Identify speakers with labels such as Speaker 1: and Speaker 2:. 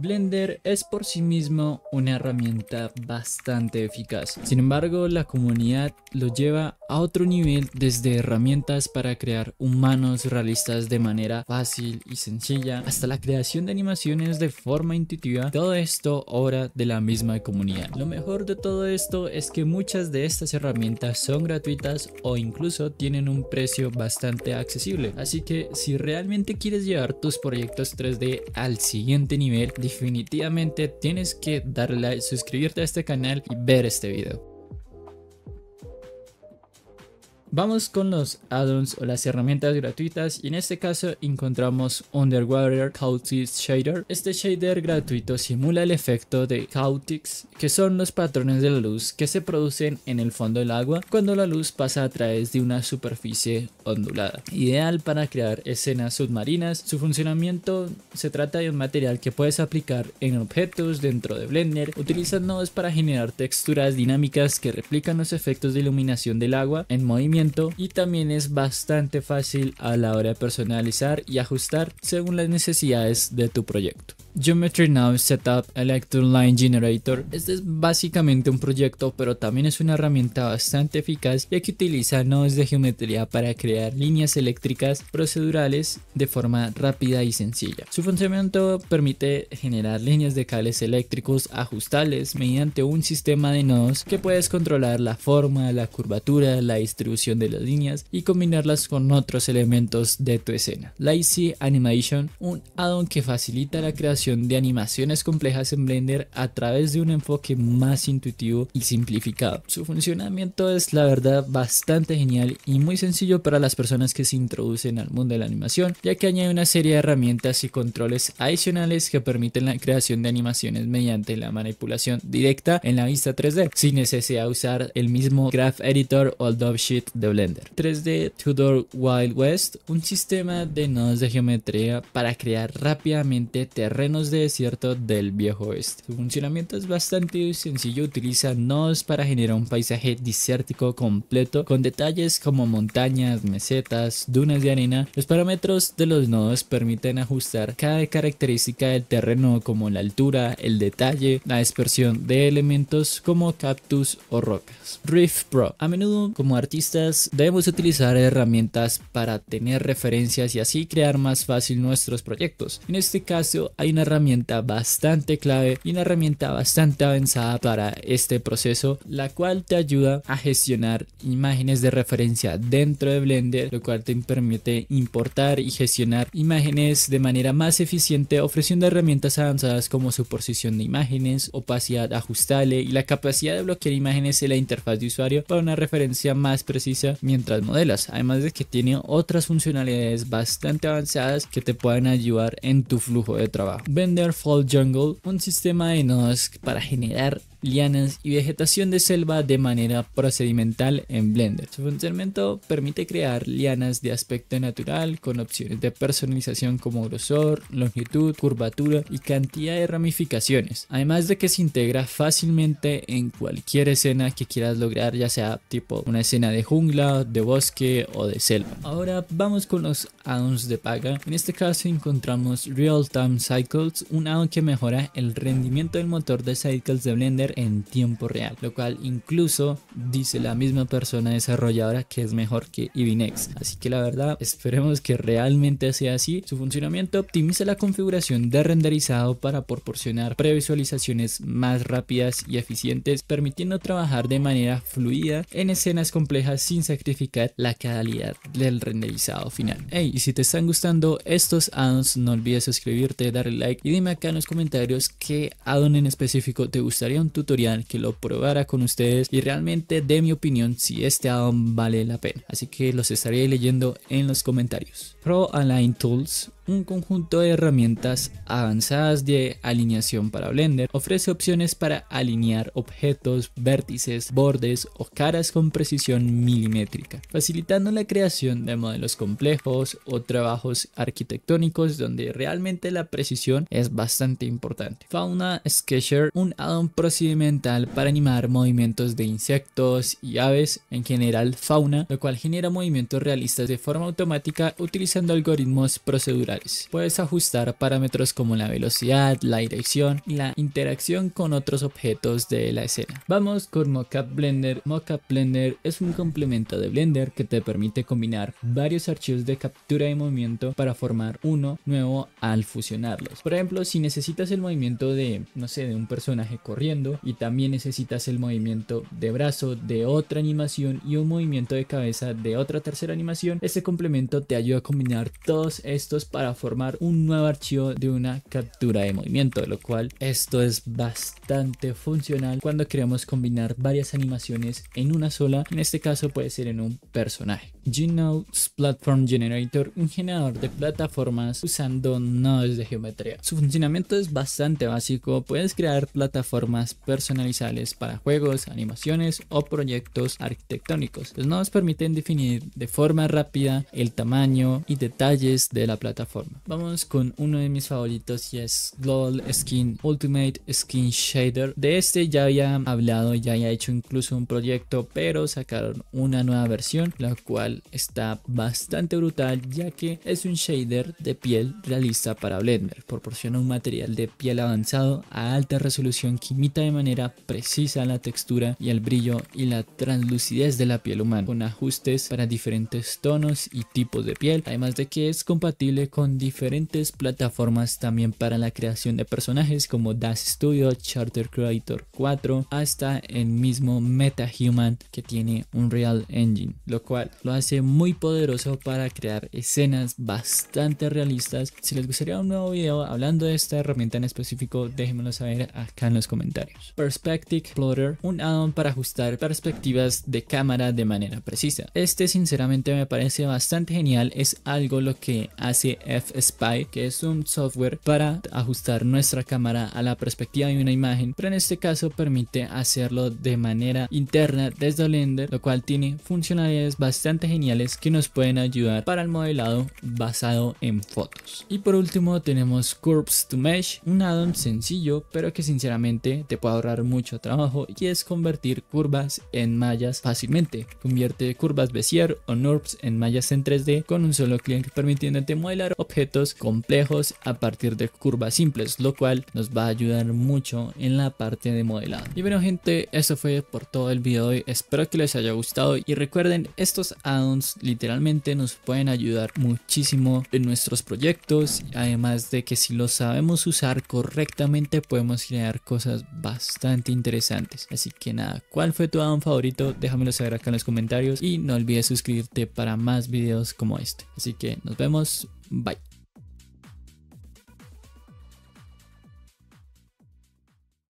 Speaker 1: Blender es por sí mismo una herramienta bastante eficaz, sin embargo la comunidad lo lleva a otro nivel desde herramientas para crear humanos realistas de manera fácil y sencilla hasta la creación de animaciones de forma intuitiva, todo esto obra de la misma comunidad. Lo mejor de todo esto es que muchas de estas herramientas son gratuitas o incluso tienen un precio bastante accesible, así que si realmente quieres llevar tus proyectos 3D al siguiente nivel, definitivamente tienes que darle like, suscribirte a este canal y ver este video. Vamos con los add-ons o las herramientas gratuitas y en este caso encontramos Underwater Cautics Shader. Este shader gratuito simula el efecto de cautics, que son los patrones de la luz que se producen en el fondo del agua cuando la luz pasa a través de una superficie ondulada. Ideal para crear escenas submarinas, su funcionamiento se trata de un material que puedes aplicar en objetos dentro de Blender, nodos para generar texturas dinámicas que replican los efectos de iluminación del agua en movimiento y también es bastante fácil a la hora de personalizar y ajustar según las necesidades de tu proyecto. Geometry Now Setup Electron Line Generator. Este es básicamente un proyecto, pero también es una herramienta bastante eficaz ya que utiliza nodos de geometría para crear líneas eléctricas procedurales de forma rápida y sencilla. Su funcionamiento permite generar líneas de cables eléctricos ajustables mediante un sistema de nodos que puedes controlar la forma, la curvatura, la distribución de las líneas y combinarlas con otros elementos de tu escena. Lazy Animation, un add que facilita la creación de animaciones complejas en Blender a través de un enfoque más intuitivo y simplificado. Su funcionamiento es la verdad bastante genial y muy sencillo para las personas que se introducen al mundo de la animación, ya que añade una serie de herramientas y controles adicionales que permiten la creación de animaciones mediante la manipulación directa en la vista 3D, sin necesidad de usar el mismo Graph Editor o el Sheet de Blender. 3D Tudor Wild West, un sistema de nodos de geometría para crear rápidamente terreno de desierto del viejo oeste. Su funcionamiento es bastante sencillo, utiliza nodos para generar un paisaje desértico completo con detalles como montañas, mesetas, dunas de arena. Los parámetros de los nodos permiten ajustar cada característica del terreno como la altura, el detalle, la dispersión de elementos como cactus o rocas. Rift Pro. A menudo como artistas debemos utilizar herramientas para tener referencias y así crear más fácil nuestros proyectos. En este caso hay una herramienta bastante clave y una herramienta bastante avanzada para este proceso, la cual te ayuda a gestionar imágenes de referencia dentro de Blender, lo cual te permite importar y gestionar imágenes de manera más eficiente ofreciendo herramientas avanzadas como suposición de imágenes, opacidad ajustable y la capacidad de bloquear imágenes en la interfaz de usuario para una referencia más precisa mientras modelas, además de que tiene otras funcionalidades bastante avanzadas que te pueden ayudar en tu flujo de trabajo. Bender Fall Jungle, un sistema de nodos para generar lianas y vegetación de selva de manera procedimental en Blender. Su funcionamiento permite crear lianas de aspecto natural con opciones de personalización como grosor, longitud, curvatura y cantidad de ramificaciones. Además de que se integra fácilmente en cualquier escena que quieras lograr, ya sea tipo una escena de jungla, de bosque o de selva. Ahora vamos con los addons de paga. En este caso encontramos Real Time Cycles, un addon que mejora el rendimiento del motor de Cycles de Blender en tiempo real, lo cual incluso dice la misma persona desarrolladora que es mejor que Ibinex. Así que la verdad, esperemos que realmente sea así. Su funcionamiento optimiza la configuración de renderizado para proporcionar previsualizaciones más rápidas y eficientes, permitiendo trabajar de manera fluida en escenas complejas sin sacrificar la calidad del renderizado final. Hey, y si te están gustando estos addons, no olvides suscribirte, darle like y dime acá en los comentarios qué addon en específico te gustaría un tutorial que lo probara con ustedes y realmente dé mi opinión si este addon vale la pena. Así que los estaré leyendo en los comentarios. Pro Align Tools un conjunto de herramientas avanzadas de alineación para Blender. Ofrece opciones para alinear objetos, vértices, bordes o caras con precisión milimétrica, facilitando la creación de modelos complejos o trabajos arquitectónicos donde realmente la precisión es bastante importante. Fauna Sketcher, un addon procedimental para animar movimientos de insectos y aves, en general fauna, lo cual genera movimientos realistas de forma automática utilizando algoritmos procedurales Puedes ajustar parámetros como la velocidad, la dirección y la interacción con otros objetos de la escena. Vamos con Mockup Blender. Mockup Blender es un complemento de Blender que te permite combinar varios archivos de captura de movimiento para formar uno nuevo al fusionarlos. Por ejemplo, si necesitas el movimiento de, no sé, de un personaje corriendo y también necesitas el movimiento de brazo de otra animación y un movimiento de cabeza de otra tercera animación, este complemento te ayuda a combinar todos estos para para formar un nuevo archivo de una captura de movimiento, lo cual esto es bastante funcional cuando queremos combinar varias animaciones en una sola, en este caso puede ser en un personaje. Genode's Platform Generator, un generador de plataformas usando nodos de geometría. Su funcionamiento es bastante básico, puedes crear plataformas personalizables para juegos, animaciones o proyectos arquitectónicos. Los nodos permiten definir de forma rápida el tamaño y detalles de la plataforma Vamos con uno de mis favoritos y es Global Skin Ultimate Skin Shader. De este ya había hablado, ya había hecho incluso un proyecto, pero sacaron una nueva versión, la cual está bastante brutal ya que es un shader de piel realista para Blender. Proporciona un material de piel avanzado a alta resolución que imita de manera precisa la textura y el brillo y la translucidez de la piel humana, con ajustes para diferentes tonos y tipos de piel, además de que es compatible con diferentes plataformas también para la creación de personajes como Das Studio, Charter Creator 4, hasta el mismo MetaHuman que tiene un Real Engine, lo cual lo hace muy poderoso para crear escenas bastante realistas. Si les gustaría un nuevo video hablando de esta herramienta en específico, déjenmelo saber acá en los comentarios. Perspective Plotter, un addon para ajustar perspectivas de cámara de manera precisa. Este sinceramente me parece bastante genial, es algo lo que hace spy que es un software para ajustar nuestra cámara a la perspectiva de una imagen, pero en este caso permite hacerlo de manera interna desde Blender, lo cual tiene funcionalidades bastante geniales que nos pueden ayudar para el modelado basado en fotos. Y por último tenemos Curves to Mesh, un addon sencillo, pero que sinceramente te puede ahorrar mucho trabajo y es convertir curvas en mallas fácilmente. Convierte curvas Bezier o NURBS en mallas en 3D con un solo clic permitiéndote modelar objetos complejos a partir de curvas simples, lo cual nos va a ayudar mucho en la parte de modelado. Y bueno gente, eso fue por todo el video de hoy, espero que les haya gustado y recuerden, estos addons literalmente nos pueden ayudar muchísimo en nuestros proyectos, además de que si los sabemos usar correctamente podemos crear cosas bastante interesantes. Así que nada, ¿cuál fue tu addon favorito? Déjamelo saber acá en los comentarios y no olvides suscribirte para más videos como este. Así que nos vemos, Bye.